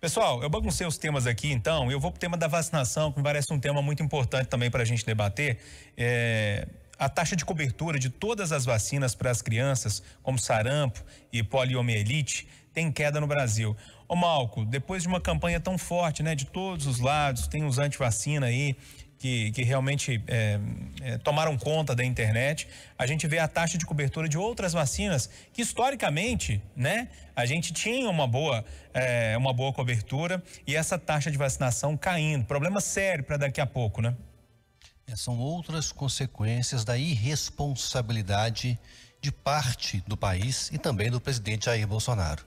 Pessoal, eu baguncei os temas aqui, então. Eu vou para o tema da vacinação, que me parece um tema muito importante também para a gente debater. É, a taxa de cobertura de todas as vacinas para as crianças, como sarampo e poliomielite, tem queda no Brasil. Ô Malco, depois de uma campanha tão forte, né, de todos os lados, tem os antivacina aí, que, que realmente é, é, tomaram conta da internet, a gente vê a taxa de cobertura de outras vacinas que historicamente, né, a gente tinha uma boa, é, uma boa cobertura e essa taxa de vacinação caindo. Problema sério para daqui a pouco, né? É, são outras consequências da irresponsabilidade de parte do país e também do presidente Jair Bolsonaro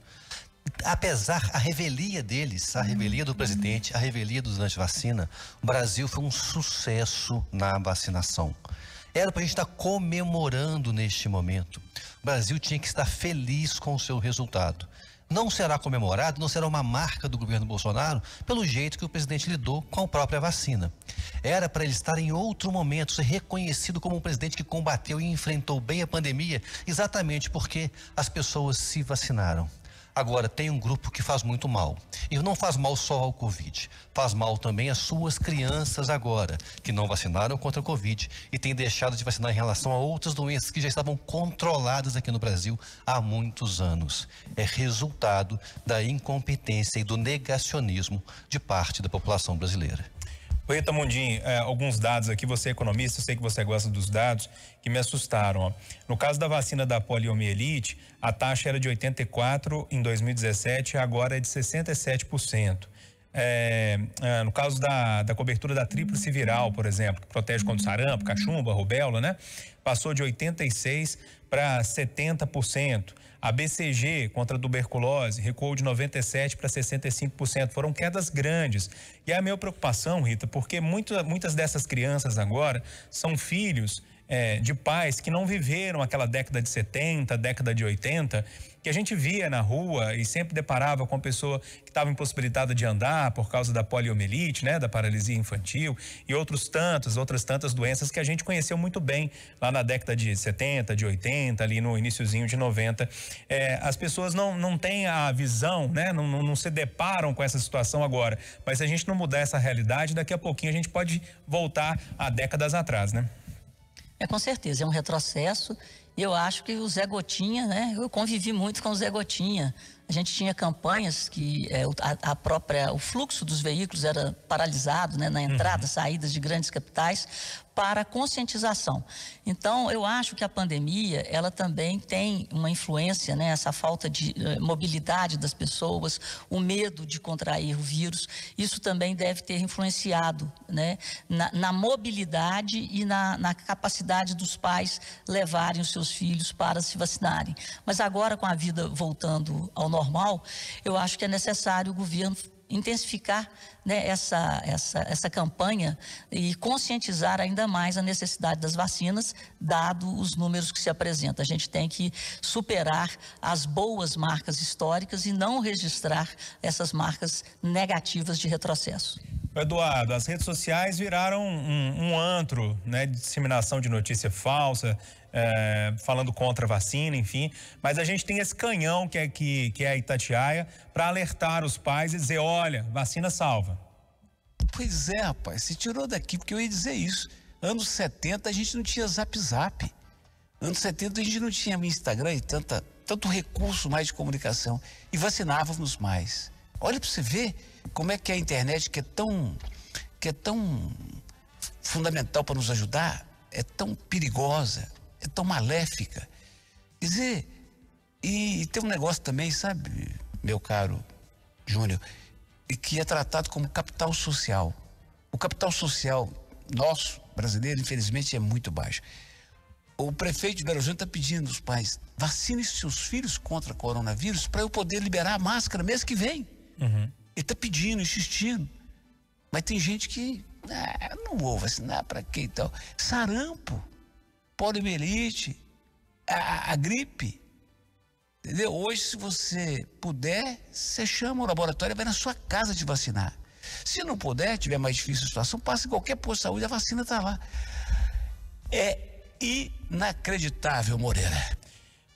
apesar a revelia deles, a revelia do presidente, a revelia dos antivacina, o Brasil foi um sucesso na vacinação. Era para a gente estar tá comemorando neste momento. O Brasil tinha que estar feliz com o seu resultado. Não será comemorado, não será uma marca do governo Bolsonaro pelo jeito que o presidente lidou com a própria vacina. Era para ele estar em outro momento, ser reconhecido como um presidente que combateu e enfrentou bem a pandemia, exatamente porque as pessoas se vacinaram. Agora, tem um grupo que faz muito mal. E não faz mal só ao Covid, faz mal também às suas crianças agora, que não vacinaram contra o Covid e têm deixado de vacinar em relação a outras doenças que já estavam controladas aqui no Brasil há muitos anos. É resultado da incompetência e do negacionismo de parte da população brasileira. Oi, Tamundim, é, alguns dados aqui, você é economista, eu sei que você gosta dos dados, que me assustaram. Ó. No caso da vacina da poliomielite, a taxa era de 84% em 2017, agora é de 67%. É, é, no caso da, da cobertura da tríplice viral, por exemplo, que protege contra sarampo, cachumba, rubéola, né? Passou de 86 para 70%. A BCG contra a tuberculose recuou de 97 para 65%. Foram quedas grandes. E é a minha preocupação, Rita, porque muito, muitas dessas crianças agora são filhos é, de pais que não viveram aquela década de 70, década de 80, que a gente via na rua e sempre deparava com a pessoa que estava impossibilitada de andar por causa da poliomielite, né, da paralisia infantil e outros tantos, outras tantas doenças que a gente conheceu muito bem lá na década de 70, de 80, ali no iníciozinho de 90. É, as pessoas não, não têm a visão, né, não, não, não se deparam com essa situação agora, mas se a gente não mudar essa realidade, daqui a pouquinho a gente pode voltar a décadas atrás, né? É com certeza, é um retrocesso. E eu acho que o Zé Gotinha, né? Eu convivi muito com o Zé Gotinha a gente tinha campanhas que é, a, a, própria o fluxo dos veículos era paralisado, né, na uhum. entrada, uhum. saídas de grandes capitais para conscientização. Então, eu acho que a pandemia, ela também tem uma influência, né, essa falta de eh, mobilidade das pessoas, o medo de contrair o vírus, isso também deve ter influenciado, né, na, na mobilidade e na, na capacidade dos pais levarem os seus filhos para se vacinarem. Mas agora, com a vida voltando ao normal eu acho que é necessário o governo intensificar né, essa, essa, essa campanha e conscientizar ainda mais a necessidade das vacinas, dado os números que se apresentam. A gente tem que superar as boas marcas históricas e não registrar essas marcas negativas de retrocesso. Eduardo, as redes sociais viraram um, um antro né, de disseminação de notícia falsa, é, falando contra a vacina, enfim. Mas a gente tem esse canhão que é, que, que é a Itatiaia para alertar os pais e dizer: olha, vacina salva. Pois é, rapaz, se tirou daqui, porque eu ia dizer isso. Anos 70 a gente não tinha zap zap. Anos 70 a gente não tinha Instagram e tanta, tanto recurso mais de comunicação. E vacinávamos mais. Olha para você ver como é que é a internet, que é tão, que é tão fundamental para nos ajudar, é tão perigosa é tão maléfica. Quer dizer, e, e tem um negócio também, sabe, meu caro Júnior, que é tratado como capital social. O capital social nosso, brasileiro, infelizmente, é muito baixo. O prefeito de Belo Horizonte está pedindo aos pais: vacine seus filhos contra coronavírus para eu poder liberar a máscara mês que vem. Uhum. Ele está pedindo, insistindo. Mas tem gente que ah, não vou vacinar para quê e então? tal. Sarampo poliomielite, a, a gripe. Entendeu? Hoje, se você puder, você chama o laboratório e vai na sua casa te vacinar. Se não puder, tiver mais difícil a situação, passa em qualquer posto de saúde, a vacina está lá. É inacreditável, Moreira.